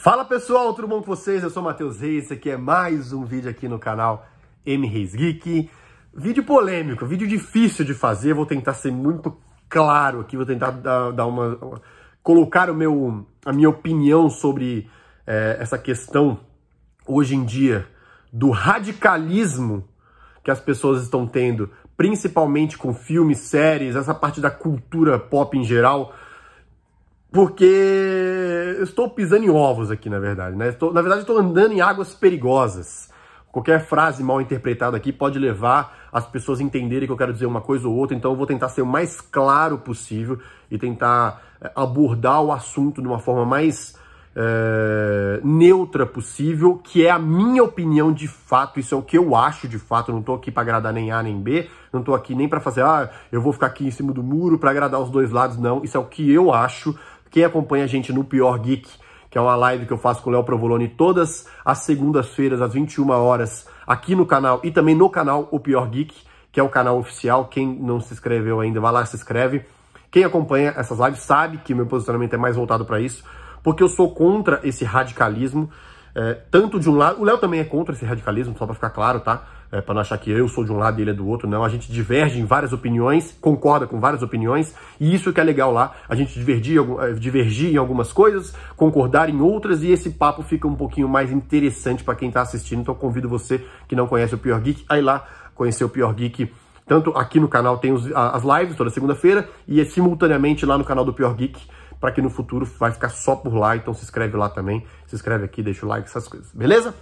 Fala pessoal, tudo bom com vocês? Eu sou Matheus Reis, esse aqui é mais um vídeo aqui no canal M Reis Geek. Vídeo polêmico, vídeo difícil de fazer, vou tentar ser muito claro aqui, vou tentar dar, dar uma... colocar o meu, a minha opinião sobre é, essa questão hoje em dia do radicalismo que as pessoas estão tendo, principalmente com filmes, séries, essa parte da cultura pop em geral, porque estou pisando em ovos aqui, na verdade. Né? Estou, na verdade, estou andando em águas perigosas. Qualquer frase mal interpretada aqui pode levar as pessoas a entenderem que eu quero dizer uma coisa ou outra, então eu vou tentar ser o mais claro possível e tentar eh, abordar o assunto de uma forma mais é, neutra possível, que é a minha opinião de fato, isso é o que eu acho de fato, não estou aqui para agradar nem A nem B, não estou aqui nem para fazer, ah, eu vou ficar aqui em cima do muro para agradar os dois lados, não, isso é o que eu acho, quem acompanha a gente no Pior Geek, que é uma live que eu faço com o Léo Provolone todas as segundas-feiras, às 21 horas, aqui no canal e também no canal O Pior Geek, que é o canal oficial. Quem não se inscreveu ainda, vai lá, se inscreve. Quem acompanha essas lives sabe que meu posicionamento é mais voltado para isso, porque eu sou contra esse radicalismo, é, tanto de um lado... O Léo também é contra esse radicalismo, só para ficar claro, tá? é, para não achar que eu sou de um lado e ele é do outro, não. A gente diverge em várias opiniões, concorda com várias opiniões, e isso que é legal lá. A gente divergir, eh, divergir em algumas coisas, concordar em outras, e esse papo fica um pouquinho mais interessante para quem está assistindo. Então convido você que não conhece o Pior Geek a ir lá conhecer o Pior Geek. Tanto aqui no canal tem os, as lives toda segunda-feira, e é simultaneamente lá no canal do Pior Geek para que no futuro vai ficar só por lá. Então se inscreve lá também, se inscreve aqui, deixa o like, essas coisas. Beleza?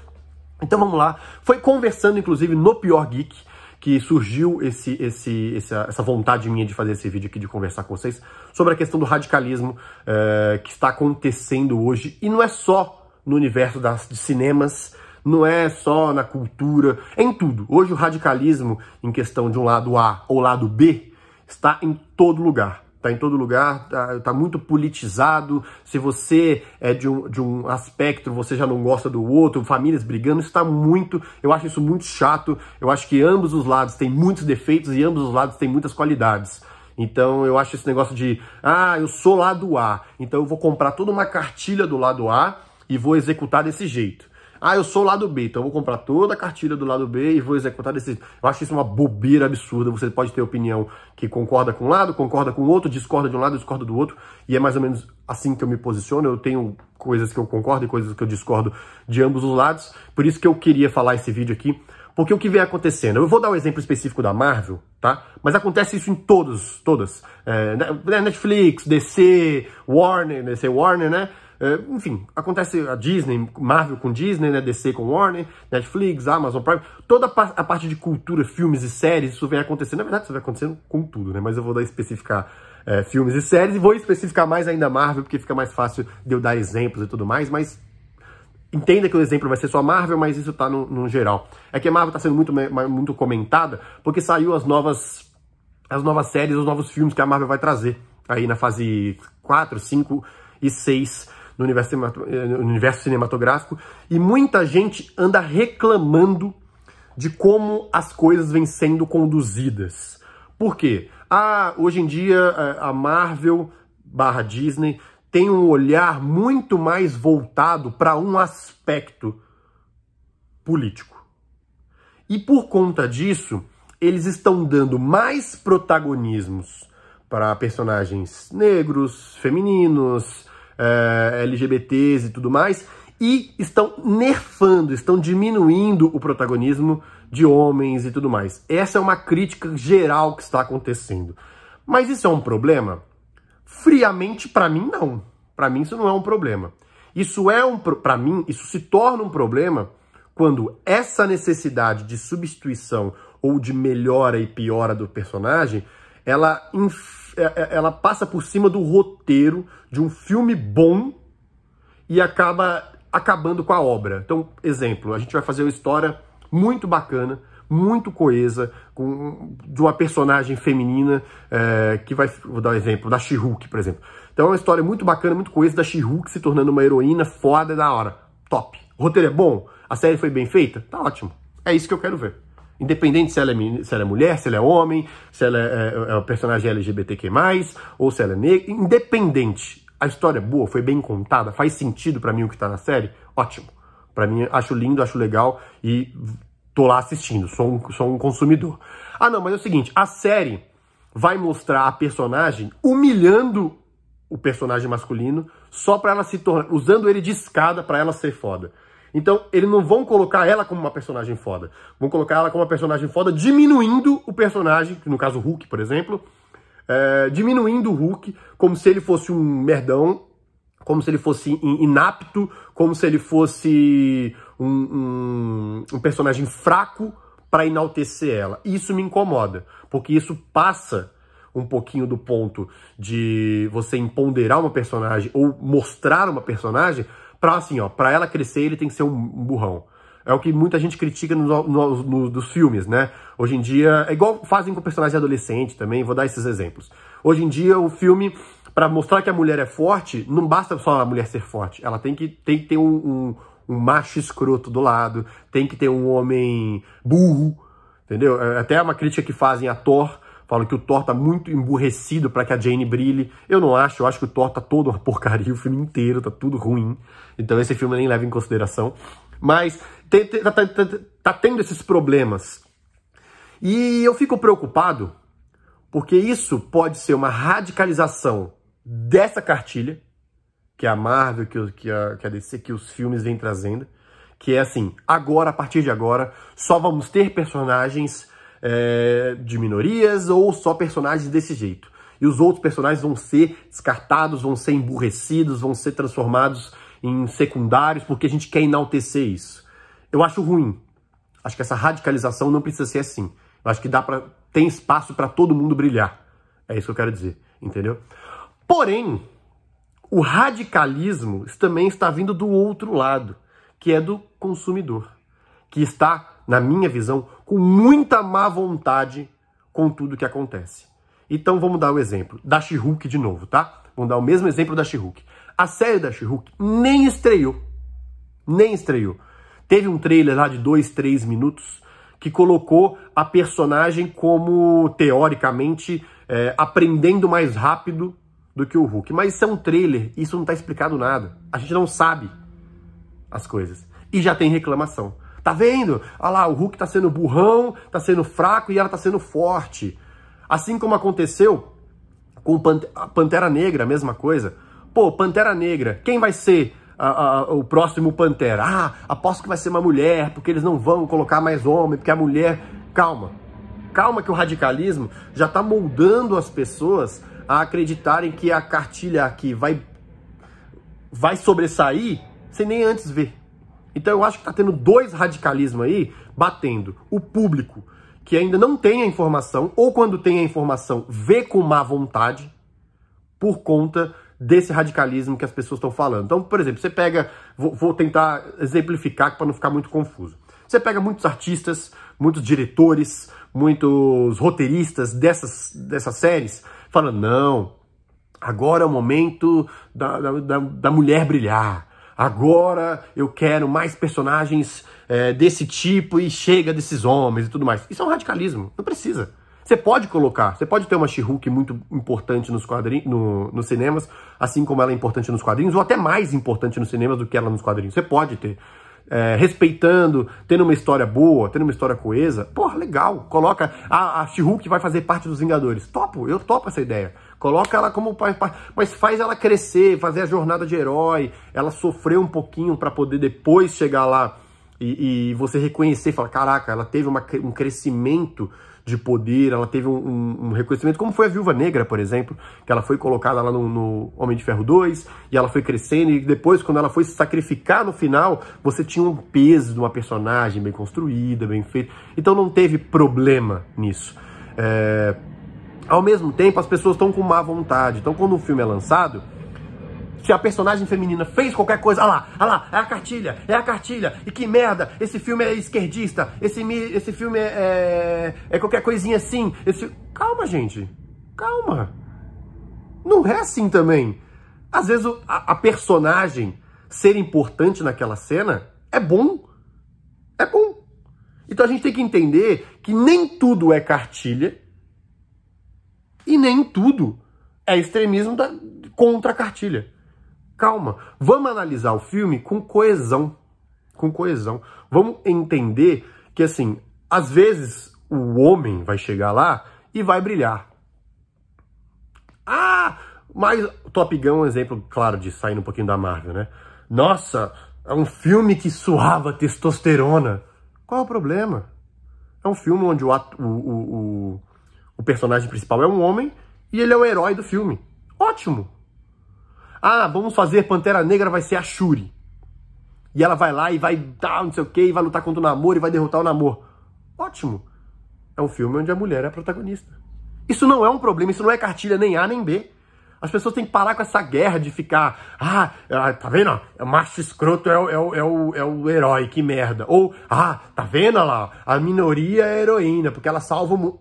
Então vamos lá. Foi conversando, inclusive, no Pior Geek, que surgiu esse, esse, essa, essa, vontade minha de fazer esse vídeo aqui, de conversar com vocês, sobre a questão do radicalismo é, que está acontecendo hoje. E não é só no universo das, de cinemas, não é só na cultura, é em tudo. Hoje o radicalismo, em questão de um lado A ou lado B, está em todo lugar está em todo lugar, está tá muito politizado. Se você é de um, de um aspecto, você já não gosta do outro, famílias brigando, isso está muito. Eu acho isso muito chato. Eu acho que ambos os lados têm muitos defeitos e ambos os lados têm muitas qualidades. Então eu acho esse negócio de, ah, eu sou lado A, então eu vou comprar toda uma cartilha do lado A e vou executar desse jeito. Ah, eu sou o lado B, então eu vou comprar toda a cartilha do lado B e vou executar desse. Eu acho isso uma bobeira absurda. Você pode ter opinião que concorda com um lado, concorda com o outro, discorda de um lado, discorda do outro, e é mais ou menos assim que eu me posiciono. Eu tenho coisas que eu concordo e coisas que eu discordo de ambos os lados. Por isso que eu queria falar esse vídeo aqui, porque o que vem acontecendo? Eu vou dar um exemplo específico da Marvel, tá? Mas acontece isso em todos, todas. É, né, Netflix, DC, Warner, DC Warner, né? né? É, enfim, acontece a Disney, Marvel com Disney, né, DC com Warner, Netflix, Amazon Prime, toda a parte de cultura, filmes e séries, isso vem acontecendo, na verdade isso vem acontecendo com tudo, né, mas eu vou dar especificar é, filmes e séries e vou especificar mais ainda Marvel, porque fica mais fácil de eu dar exemplos e tudo mais, mas entenda que o exemplo vai ser só Marvel, mas isso tá no, no geral. É que a Marvel tá sendo muito, né, muito comentada, porque saiu as novas, as novas séries, os novos filmes que a Marvel vai trazer aí na fase 4, 5 e 6 no universo, eh, no universo cinematográfico, e muita gente anda reclamando de como as coisas vêm sendo conduzidas. Por quê? Ah, hoje em dia eh, a Marvel barra Disney tem um olhar muito mais voltado para um aspecto político. E por conta disso, eles estão dando mais protagonismos para personagens negros, femininos, é, eh, LGBTs e tudo mais, e estão nerfando, estão diminuindo o protagonismo de homens e tudo mais. Essa é uma crítica geral que está acontecendo. Mas isso é um problema? Friamente, para mim, não. Para mim, isso não é um problema. Isso é um, para mim, isso se torna um problema quando essa necessidade de substituição ou de melhora e piora do personagem, ela é, é, ela passa por cima do roteiro de um filme bom e acaba acabando com a obra. Então, exemplo, a gente vai fazer uma história muito bacana, muito coesa, com, de uma personagem feminina é, que vai. Vou dar um exemplo, da she por exemplo. Então é uma história muito bacana, muito coesa da she se tornando uma heroína foda da hora. Top. O roteiro é bom? A série foi bem feita? Tá ótimo. É isso que eu quero ver. Independente se ela, é, se ela é mulher, se ela é homem, se ela é, é, é um personagem LGBTQ+, ou se ela é negra, independente. A história é boa, foi bem contada, faz sentido para mim o que tá na série, ótimo. Para mim, acho lindo, acho legal e tô lá assistindo, sou um, sou um consumidor. Ah não, mas é o seguinte, a série vai mostrar a personagem humilhando o personagem masculino só para ela se tornar, usando ele de escada para ela ser foda. Então, eles não vão colocar ela como uma personagem foda. Vão colocar ela como uma personagem foda, diminuindo o personagem, no caso o Hulk, por exemplo, é, diminuindo o Hulk, como se ele fosse um merdão, como se ele fosse inapto, como se ele fosse um, um, um personagem fraco para enaltecer ela. Isso me incomoda, porque isso passa um pouquinho do ponto de você empoderar uma personagem ou mostrar uma personagem para assim, ó, para ela crescer, ele tem que ser um, burrão. É o que muita gente critica nos no, no, dos filmes, né? Hoje em dia, é igual fazem com personagens adolescente também, vou dar esses exemplos. Hoje em dia, o filme, para mostrar que a mulher é forte, não basta só a mulher ser forte, ela tem que, tem que ter um, um, um macho escroto do lado, tem que ter um homem burro, entendeu? É, até uma crítica que fazem a Thor, Falam que o Thor tá muito emburrecido para que a Jane brilhe. Eu não acho, eu acho que o Thor tá todo uma porcaria, o filme inteiro tá tudo ruim. Então esse filme nem leva em consideração. Mas tem, tem, tá, tá, tá, tá tendo esses problemas. E eu fico preocupado, porque isso pode ser uma radicalização dessa cartilha, que é a Marvel, que, que, a, que a DC, que os filmes vêm trazendo, que é assim, agora, a partir de agora, só vamos ter personagens é, de minorias ou só personagens desse jeito. E os outros personagens vão ser descartados, vão ser emburrecidos, vão ser transformados em secundários, porque a gente quer enaltecer isso. Eu acho ruim. Acho que essa radicalização não precisa ser assim. Eu acho que dá para tem espaço para todo mundo brilhar. É isso que eu quero dizer, entendeu? Porém, o radicalismo também está vindo do outro lado, que é do consumidor, que está, na minha visão, com muita má vontade com tudo que acontece. Então vamos dar o exemplo da she de novo, tá? Vamos dar o mesmo exemplo da she -Hulk. A série da she nem estreou. Nem estreou. Teve um trailer lá de dois, três minutos que colocou a personagem como, teoricamente, é, aprendendo mais rápido do que o Hulk. Mas isso é um trailer, isso não está explicado nada. A gente não sabe as coisas. E já tem reclamação. Tá vendo? Olha lá, o Hulk tá sendo burrão, tá sendo fraco e ela tá sendo forte. Assim como aconteceu com a Pantera Negra, a mesma coisa. Pô, Pantera Negra, quem vai ser a, a, o próximo Pantera? Ah, aposto que vai ser uma mulher, porque eles não vão colocar mais homem, porque a mulher. Calma. Calma que o radicalismo já tá moldando as pessoas a acreditarem que a cartilha aqui vai vai sobressair sem nem antes ver. Então eu acho que está tendo dois radicalismos aí batendo. O público, que ainda não tem a informação, ou quando tem a informação, vê com má vontade, por conta desse radicalismo que as pessoas estão falando. Então, por exemplo, você pega. Vou, vou tentar exemplificar para não ficar muito confuso. Você pega muitos artistas, muitos diretores, muitos roteiristas dessas, dessas séries, falando: não, agora é o momento da, da, da mulher brilhar agora eu quero mais personagens é, desse tipo e chega desses homens e tudo mais. Isso é um radicalismo, não precisa. Você pode colocar, você pode ter uma she muito importante nos, quadrinhos, no, nos cinemas, assim como ela é importante nos quadrinhos, ou até mais importante nos cinemas do que ela nos quadrinhos. Você pode ter. É, respeitando, tendo uma história boa, tendo uma história coesa, porra, legal. Coloca a, a she vai fazer parte dos Vingadores. Topo, eu topo essa ideia. Coloca ela como pai, mas faz ela crescer, fazer a jornada de herói. Ela sofreu um pouquinho para poder depois chegar lá e, e você reconhecer, falar, caraca, ela teve uma, um crescimento de poder, ela teve um, um, um, reconhecimento, como foi a Viúva Negra, por exemplo, que ela foi colocada lá no, no, Homem de Ferro 2, e ela foi crescendo, e depois, quando ela foi se sacrificar no final, você tinha um peso de uma personagem bem construída, bem feita, então não teve problema nisso. É... Ao mesmo tempo, as pessoas estão com má vontade. Então, quando o filme é lançado, se a personagem feminina fez qualquer coisa, ah lá, ah lá, é a cartilha, é a cartilha, e que merda, esse filme é esquerdista, esse, esse filme é, é, é qualquer coisinha assim. Esse... Calma, gente, calma. Não é assim também. Às vezes a, a personagem ser importante naquela cena é bom. É bom. Então a gente tem que entender que nem tudo é cartilha e nem tudo é extremismo da, contra a cartilha. Calma, vamos analisar o filme com coesão. Com coesão. Vamos entender que, assim, às vezes o homem vai chegar lá e vai brilhar. Ah, mas Top Gun é um exemplo, claro, de sair um pouquinho da Marvel, né? Nossa, é um filme que suava testosterona. Qual é o problema? É um filme onde o, ato, o, o o personagem principal é um homem e ele é o herói do filme. Ótimo! Ah, vamos fazer Pantera Negra vai ser a Shuri. E ela vai lá e vai dar não sei o que, e vai lutar contra o namoro e vai derrotar o namoro. Ótimo! É um filme onde a mulher é a protagonista. Isso não é um problema, isso não é cartilha nem A nem B. As pessoas têm que parar com essa guerra de ficar, ah, ah tá vendo? O macho escroto é o, é, o, é, o, é o herói, que merda. Ou, ah, tá vendo lá? A minoria é a heroína, porque ela salva o mundo.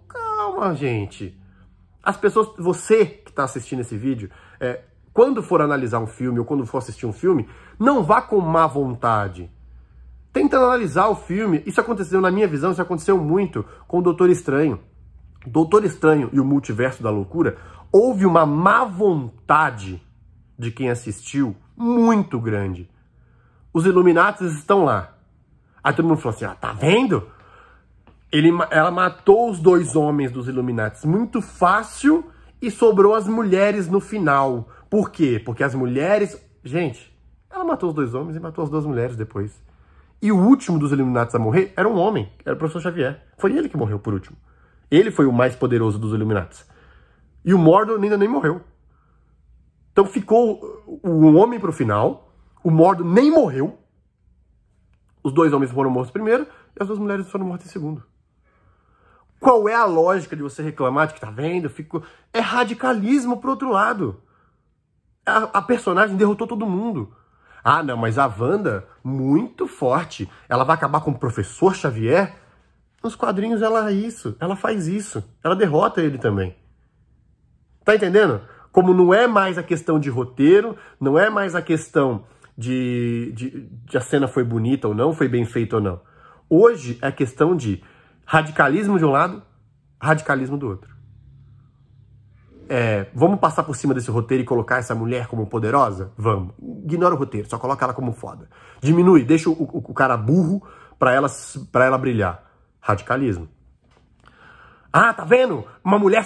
Calma, gente. As pessoas, você que está assistindo esse vídeo, é, quando for analisar um filme ou quando for assistir um filme, não vá com má vontade. Tenta analisar o filme, isso aconteceu, na minha visão, isso aconteceu muito com o Doutor Estranho. Doutor Estranho e o Multiverso da Loucura, houve uma má vontade de quem assistiu muito grande. Os Illuminatis estão lá. Aí todo mundo falou assim: ah, tá vendo? Ele, ela matou os dois homens dos Illuminati muito fácil e sobrou as mulheres no final. Por quê? Porque as mulheres. Gente, ela matou os dois homens e matou as duas mulheres depois. E o último dos Illuminati a morrer era um homem, era o professor Xavier. Foi ele que morreu por último. Ele foi o mais poderoso dos Illuminati. E o Mordo ainda nem morreu. Então ficou o homem pro final, o Mordo nem morreu. Os dois homens foram mortos primeiro e as duas mulheres foram mortas em segundo. Qual é a lógica de você reclamar de que tá vendo? Fico... É radicalismo pro outro lado. A, a personagem derrotou todo mundo. Ah, não, mas a Wanda, muito forte. Ela vai acabar com o professor Xavier? Nos quadrinhos ela é isso, ela faz isso. Ela derrota ele também. Tá entendendo? Como não é mais a questão de roteiro, não é mais a questão de, de, de a cena foi bonita ou não, foi bem feita ou não. Hoje é a questão de Radicalismo de um lado, radicalismo do outro. É, vamos passar por cima desse roteiro e colocar essa mulher como poderosa? Vamos. Ignora o roteiro, só coloca ela como foda. Diminui, deixa o, o, o cara burro para ela, pra ela brilhar. Radicalismo. Ah, tá vendo? Uma mulher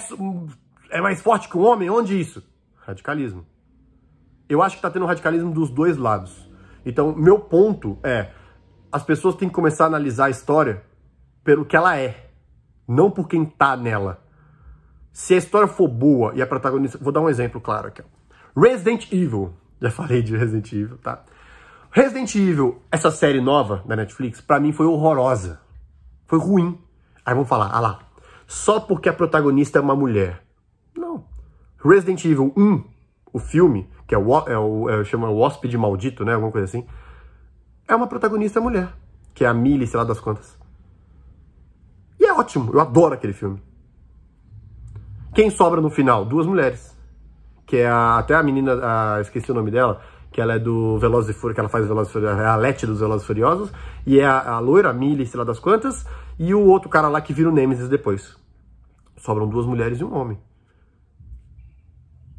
é mais forte que um homem? Onde isso? Radicalismo. Eu acho que tá tendo radicalismo dos dois lados. Então, meu ponto é: as pessoas têm que começar a analisar a história pelo que ela é, não por quem tá nela. Se a história for boa e a protagonista. Vou dar um exemplo claro aqui. Resident Evil. Já falei de Resident Evil, tá? Resident Evil, essa série nova da Netflix, para mim foi horrorosa. Foi ruim. Aí vamos falar, ah lá, só porque a protagonista é uma mulher. Não. Resident Evil 1, o filme, que é o, é o, é, chama o Hóspede Maldito, né? Alguma coisa assim. É uma protagonista mulher, que é a Millie, sei lá das contas ótimo, eu adoro aquele filme. Quem sobra no final? Duas mulheres. Que é a, até a menina, a, esqueci o nome dela, que ela é do Velozes e Furiosos, que ela faz Velozes Furiosos, é a Lete dos Velozes Furiosos, e é a, a loira, a Millie, sei lá das quantas, e o outro cara lá que vira o Nemesis depois. Sobram duas mulheres e um homem.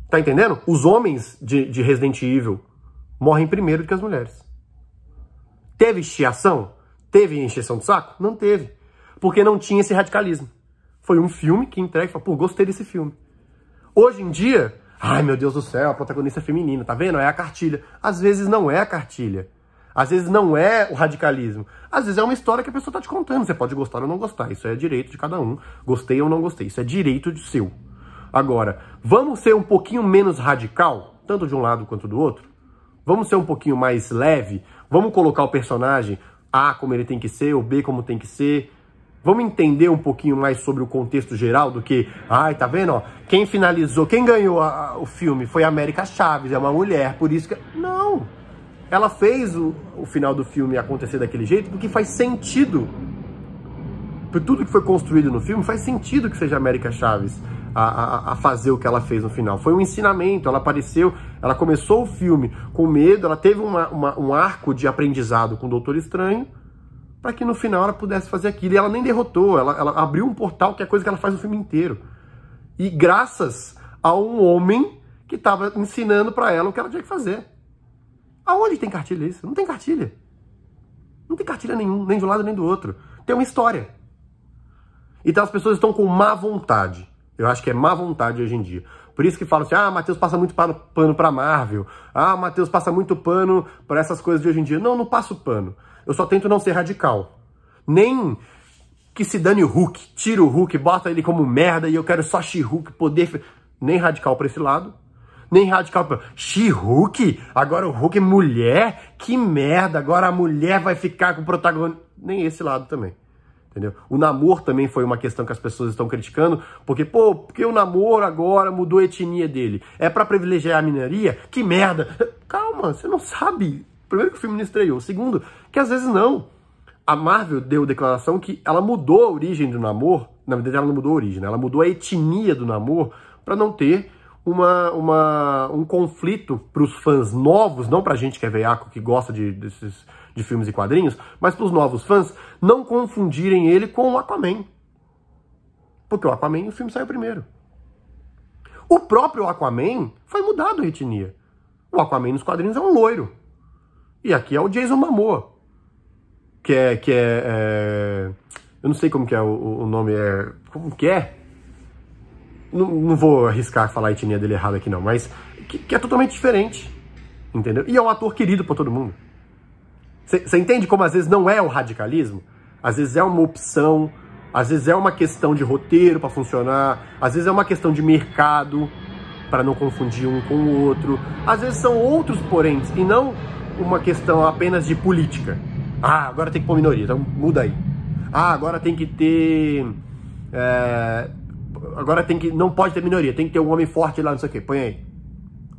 Tá entendendo? Os homens de, de Resident Evil morrem primeiro do que as mulheres. Teve chiação? Teve encheção de saco? Não teve porque não tinha esse radicalismo. Foi um filme que entrega, fala, pô, gostei desse filme. Hoje em dia, ai meu Deus do céu, a protagonista é feminina, tá vendo? É a cartilha. Às vezes não é a cartilha. Às vezes não é o radicalismo. Às vezes é uma história que a pessoa tá te contando. Você pode gostar ou não gostar. Isso é direito de cada um. Gostei ou não gostei. Isso é direito de seu. Agora, vamos ser um pouquinho menos radical, tanto de um lado quanto do outro? Vamos ser um pouquinho mais leve? Vamos colocar o personagem A como ele tem que ser, ou B como tem que ser, Vamos entender um pouquinho mais sobre o contexto geral do que, ai, tá vendo? Ó, quem finalizou, quem ganhou a, a, o filme foi a América Chaves, é uma mulher, por isso que. Não! Ela fez o, o final do filme acontecer daquele jeito porque faz sentido. Por tudo que foi construído no filme, faz sentido que seja a América Chaves a, a, a fazer o que ela fez no final. Foi um ensinamento, ela apareceu, ela começou o filme com medo, ela teve uma, uma, um arco de aprendizado com o Doutor Estranho para que no final ela pudesse fazer aquilo. E ela nem derrotou, ela, ela abriu um portal, que é a coisa que ela faz no filme inteiro. E graças a um homem que estava ensinando para ela o que ela tinha que fazer. Aonde tem cartilha isso? Não tem cartilha. Não tem cartilha nenhum, nem de um lado nem do outro. Tem uma história. Então as pessoas estão com má vontade. Eu acho que é má vontade hoje em dia. Por isso que falam assim: ah, Matheus passa muito pano para Marvel. Ah, Matheus passa muito pano para essas coisas de hoje em dia. Não, não passo pano. Eu só tento não ser radical. Nem que se dane o Hulk, tira o Hulk, bota ele como merda e eu quero só She-Hulk poder... Nem radical para esse lado, nem radical. She-Hulk? Agora o Hulk é mulher? Que merda, agora a mulher vai ficar com o protagonista. Nem esse lado também. Entendeu? O namoro também foi uma questão que as pessoas estão criticando, porque, pô, porque o namoro agora mudou a etnia dele? É para privilegiar a minoria? Que merda! Calma, você não sabe primeiro que o filme não estreou, segundo, que às vezes não. A Marvel deu declaração que ela mudou a origem do Namor, na verdade ela não mudou a origem, né? ela mudou a etnia do Namor para não ter uma, uma, um conflito para os fãs novos, não para a gente que é veiaco, que gosta de, desses, de filmes e quadrinhos, mas para os novos fãs não confundirem ele com o Aquaman. Porque o Aquaman, o filme saiu primeiro. O próprio Aquaman foi mudado a etnia. O Aquaman nos quadrinhos é um loiro. E aqui é o Jason Momoa, que é... Que é, é eu não sei como que é o, o nome, é... Como que é? Não, não, vou arriscar falar a etnia dele errado aqui não, mas que, que é totalmente diferente, entendeu? E é um ator querido para todo mundo. Você entende como às vezes não é o radicalismo? Às vezes é uma opção, às vezes é uma questão de roteiro para funcionar, às vezes é uma questão de mercado para não confundir um com o outro, às vezes são outros porém e não uma questão apenas de política. Ah, agora tem que pôr minoria, então muda aí. Ah, agora tem que ter. É, agora tem que. Não pode ter minoria, tem que ter um homem forte lá, não sei o quê, põe aí.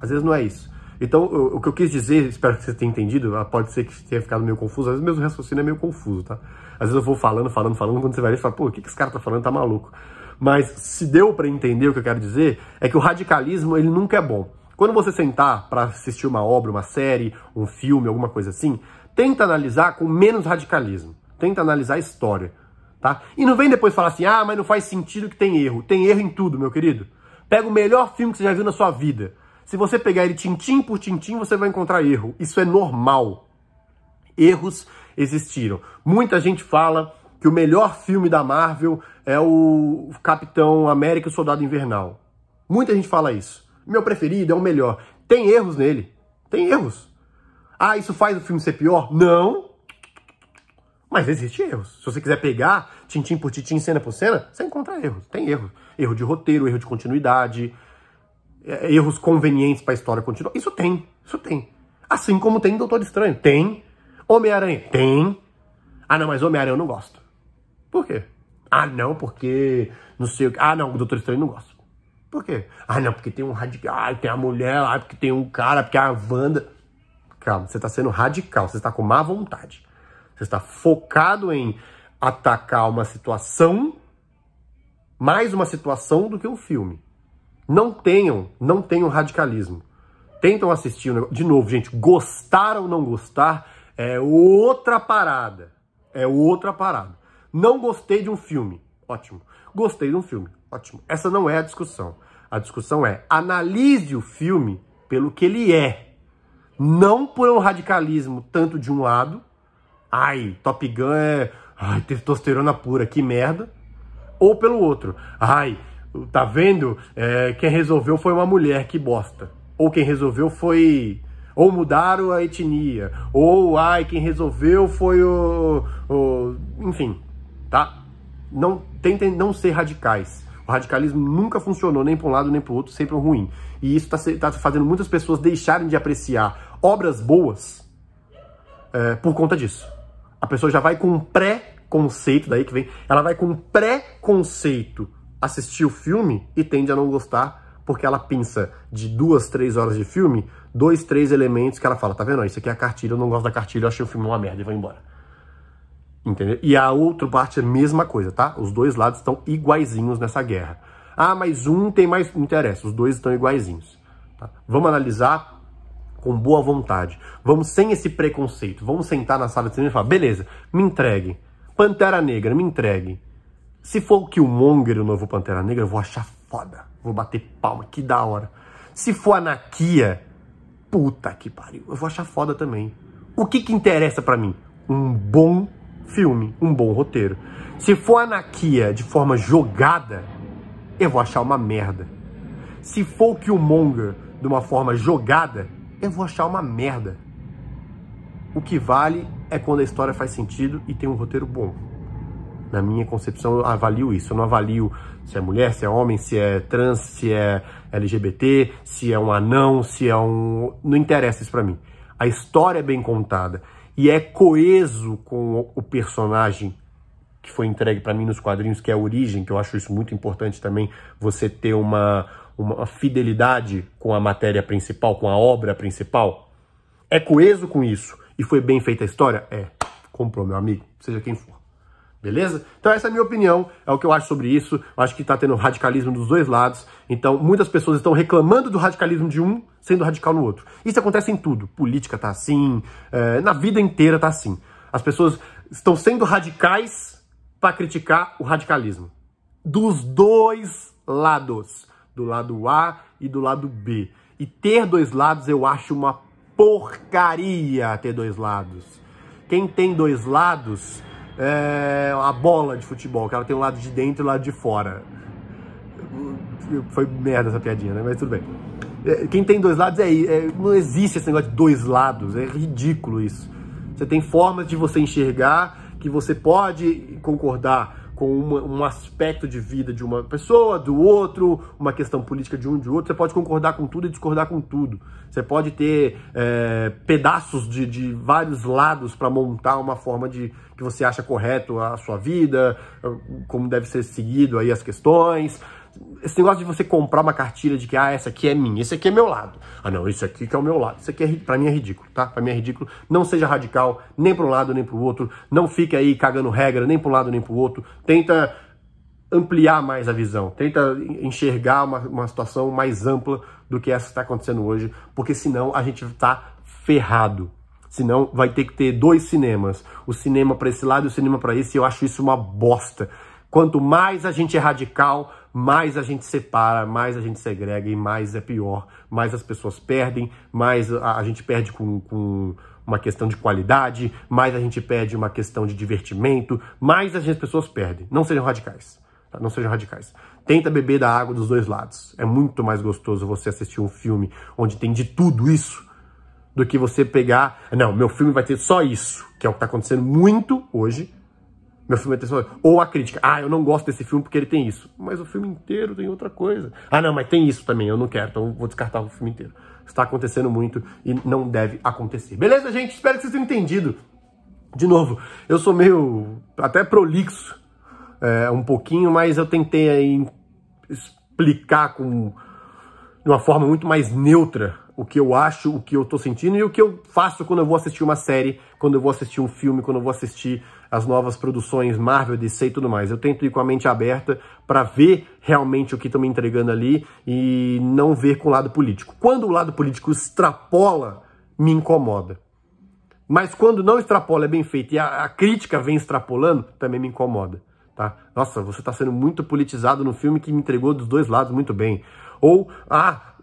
Às vezes não é isso. Então, o, o que eu quis dizer, espero que você tenha entendido, ah, pode ser que tenha ficado meio confuso, às vezes mesmo o raciocínio é meio confuso, tá? Às vezes eu vou falando, falando, falando, quando você vai ler, você fala, pô, o que, que esse cara tá falando, tá maluco. Mas se deu para entender o que eu quero dizer, é que o radicalismo, ele nunca é bom. Quando você sentar para assistir uma obra, uma série, um filme, alguma coisa assim, tenta analisar com menos radicalismo. Tenta analisar a história, tá? E não vem depois falar assim: "Ah, mas não faz sentido que tem erro". Tem erro em tudo, meu querido. Pega o melhor filme que você já viu na sua vida. Se você pegar ele tintim por tintim, você vai encontrar erro. Isso é normal. Erros existiram. Muita gente fala que o melhor filme da Marvel é o Capitão América e o Soldado Invernal. Muita gente fala isso. Meu preferido é o melhor. Tem erros nele. Tem erros. Ah, isso faz o filme ser pior? Não. Mas existem erros. Se você quiser pegar tintim por tintim, cena por cena, você encontra erros. Tem erros. Erro de roteiro, erro de continuidade, é, erros convenientes para a história continuar. Isso tem. Isso tem. Assim como tem Doutor Estranho. Tem. Homem-Aranha. Tem. Ah, não, mas Homem-Aranha eu não gosto. Por quê? Ah, não, porque não sei o que. Ah, não, Doutor Estranho não gosta. Por quê? Ah, não, porque tem um radical, tem a mulher, ah, porque tem um cara, porque a Wanda. Calma, você está sendo radical, você está com má vontade. Você está focado em atacar uma situação, mais uma situação do que um filme. Não tenham, não tenham radicalismo. Tentam assistir, de novo, gente, gostar ou não gostar é outra parada. É outra parada. Não gostei de um filme. Ótimo. Gostei de um filme Ótimo. Essa não é a discussão. A discussão é analise o filme pelo que ele é. Não por um radicalismo tanto de um lado. Ai, Top Gun é. Ai, testosterona pura, que merda. Ou pelo outro. Ai, tá vendo? É, quem resolveu foi uma mulher, que bosta. Ou quem resolveu foi. Ou mudaram a etnia. Ou, ai, quem resolveu foi o. o... Enfim, tá? Não tentem não ser radicais. O radicalismo nunca funcionou nem para um lado nem para o outro, sempre um é ruim. E isso está tá fazendo muitas pessoas deixarem de apreciar obras boas é, por conta disso. A pessoa já vai com um pré-conceito, daí que vem, ela vai com um pré-conceito assistir o filme e tende a não gostar porque ela pinça de duas, três horas de filme, dois, três elementos que ela fala, tá vendo? Isso aqui é a cartilha, eu não gosto da cartilha, eu achei o filme uma merda e vou embora. Entendeu? E a outra parte é a mesma coisa, tá? Os dois lados estão iguaizinhos nessa guerra. Ah, mas um tem mais. Não interessa, os dois estão iguaizinhos. Tá? Vamos analisar com boa vontade. Vamos sem esse preconceito. Vamos sentar na sala de cinema e falar: beleza, me entregue. Pantera Negra, me entregue. Se for o Killmonger, o novo Pantera Negra, eu vou achar foda. Vou bater palma, que da hora. Se for Anakia, puta que pariu, eu vou achar foda também. O que que interessa para mim? Um bom filme, um bom roteiro. Se for anarquia de forma jogada, eu vou achar uma merda. Se for o Killmonger de uma forma jogada, eu vou achar uma merda. O que vale é quando a história faz sentido e tem um roteiro bom. Na minha concepção, eu avalio isso. Eu não avalio se é mulher, se é homem, se é trans, se é LGBT, se é um anão, se é um. Não interessa isso para mim. A história é bem contada e é coeso com o personagem que foi entregue para mim nos quadrinhos, que é a origem, que eu acho isso muito importante também, você ter uma, uma fidelidade com a matéria principal, com a obra principal. É coeso com isso. E foi bem feita a história? É. Comprou, meu amigo, seja quem for. Beleza? Então essa é a minha opinião, é o que eu acho sobre isso. Eu acho que está tendo radicalismo dos dois lados. Então muitas pessoas estão reclamando do radicalismo de um, sendo radical no outro. Isso acontece em tudo. Política tá assim, é, na vida inteira tá assim. As pessoas estão sendo radicais para criticar o radicalismo. Dos dois lados. Do lado A e do lado B. E ter dois lados eu acho uma porcaria ter dois lados. Quem tem dois lados é, a bola de futebol, que ela tem um lado de dentro e um lado de fora. Foi merda essa piadinha, né? Mas tudo bem. É, quem tem dois lados é, é não existe esse negócio de dois lados, é ridículo isso. Você tem formas de você enxergar que você pode concordar com uma, um aspecto de vida de uma pessoa, do outro, uma questão política de um e de outro. Você pode concordar com tudo e discordar com tudo. Você pode ter é, pedaços de, de vários lados para montar uma forma de que você acha correto a sua vida, como deve ser seguido aí as questões. Esse negócio de você comprar uma cartilha de que, ah, essa aqui é minha, esse aqui é meu lado. Ah, não, isso aqui que é o meu lado. Isso aqui, é, pra mim, é ridículo, tá? Pra mim é ridículo. Não seja radical, nem pra um lado, nem pro outro. Não fique aí cagando regra, nem pra um lado, nem pro outro. Tenta ampliar mais a visão, tenta enxergar uma, uma situação mais ampla do que essa que está acontecendo hoje, porque senão a gente está ferrado. Senão vai ter que ter dois cinemas, o cinema para esse lado e o cinema para esse, e eu acho isso uma bosta. Quanto mais a gente é radical, mais a gente separa, mais a gente segrega e mais é pior, mais as pessoas perdem, mais a, a gente perde com, com uma questão de qualidade, mais a gente perde uma questão de divertimento, mais as pessoas perdem. Não sejam radicais. Tá? Não sejam radicais. Tenta beber da água dos dois lados. É muito mais gostoso você assistir um filme onde tem de tudo isso do que você pegar. Não, meu filme vai ter só isso, que é o que está acontecendo muito hoje meu filme é atenção. Ou a crítica. Ah, eu não gosto desse filme porque ele tem isso. Mas o filme inteiro tem outra coisa. Ah, não, mas tem isso também. Eu não quero, então vou descartar o filme inteiro. Está acontecendo muito e não deve acontecer. Beleza, gente? Espero que vocês tenham entendido. De novo, eu sou meio até prolixo é, um pouquinho, mas eu tentei aí explicar com de uma forma muito mais neutra o que eu acho, o que eu tô sentindo e o que eu faço quando eu vou assistir uma série, quando eu vou assistir um filme, quando eu vou assistir as novas produções Marvel, DC e tudo mais. Eu tento ir com a mente aberta para ver realmente o que estão me entregando ali e não ver com o lado político. Quando o lado político extrapola, me incomoda. Mas quando não extrapola, é bem feito e a, a crítica vem extrapolando, também me incomoda. Tá? Nossa, você está sendo muito politizado no filme que me entregou dos dois lados muito bem. Ou, ah,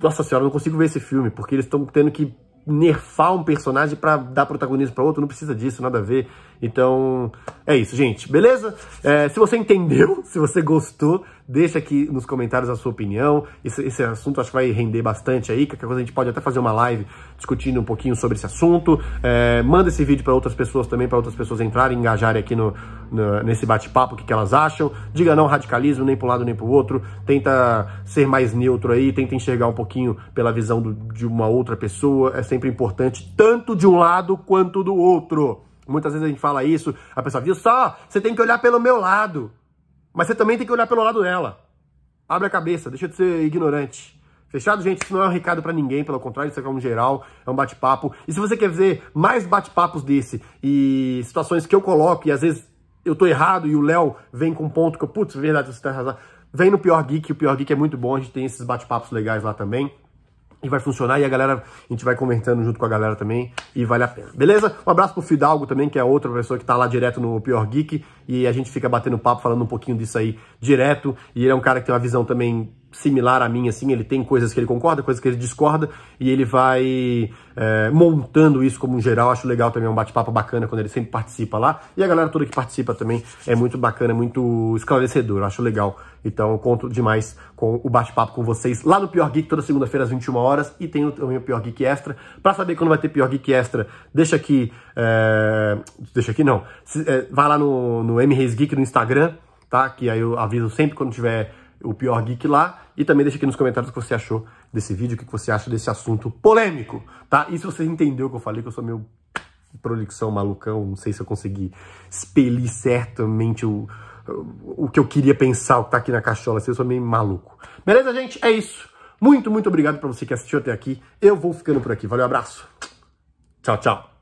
nossa senhora, não consigo ver esse filme, porque eles estão tendo que nerfar um personagem para dar protagonismo para outro, não precisa disso, nada a ver. Então, é isso, gente. Beleza? É, se você entendeu, se você gostou, deixa aqui nos comentários a sua opinião. Esse, esse assunto acho que vai render bastante aí. Qualquer coisa a gente pode até fazer uma live discutindo um pouquinho sobre esse assunto. É, manda esse vídeo para outras pessoas também, para outras pessoas entrarem, engajarem aqui no, no nesse bate-papo, o que, que elas acham. Diga não radicalismo, nem para um lado nem para o outro. Tenta ser mais neutro aí, tenta enxergar um pouquinho pela visão do, de uma outra pessoa. É sempre importante, tanto de um lado quanto do outro. Muitas vezes a gente fala isso, a pessoa viu só, você tem que olhar pelo meu lado. Mas você também tem que olhar pelo lado dela. Abre a cabeça, deixa de ser ignorante. Fechado, gente? Isso não é um recado para ninguém, pelo contrário, isso é um geral, é um bate-papo. E se você quer ver mais bate-papos desse e situações que eu coloco e às vezes eu tô errado e o Léo vem com um ponto que eu, putz, verdade, você tá errado Vem no Pior Geek, o Pior Geek é muito bom, a gente tem esses bate-papos legais lá também e vai funcionar e a galera, a gente vai comentando junto com a galera também e vale a pena. Beleza? Um abraço pro Fidalgo também, que é outra pessoa que tá lá direto no Pior Geek e a gente fica batendo papo falando um pouquinho disso aí direto e ele é um cara que tem uma visão também similar a mim, assim, ele tem coisas que ele concorda, coisas que ele discorda, e ele vai é, montando isso como um geral, acho legal também, é um bate-papo bacana quando ele sempre participa lá, e a galera toda que participa também é muito bacana, é muito esclarecedor, acho legal, então eu conto demais com o bate-papo com vocês lá no Pior Geek, toda segunda-feira às 21 horas, e tem também o Pior Geek Extra, pra saber quando vai ter Pior Geek Extra, deixa aqui, é... deixa aqui não, é, vai lá no, no M Reis Geek no Instagram, tá, que aí eu aviso sempre quando tiver o Pior Geek lá. E também deixa aqui nos comentários o que você achou desse vídeo, o que você acha desse assunto polêmico, tá? E se você entendeu o que eu falei, que eu sou meio prolixão, malucão, não sei se eu consegui expelir certamente o, o, que eu queria pensar, o que tá aqui na caixola, assim, eu sou meio maluco. Beleza, gente? É isso. Muito, muito obrigado para você que assistiu até aqui. Eu vou ficando por aqui. Valeu, abraço. Tchau, tchau.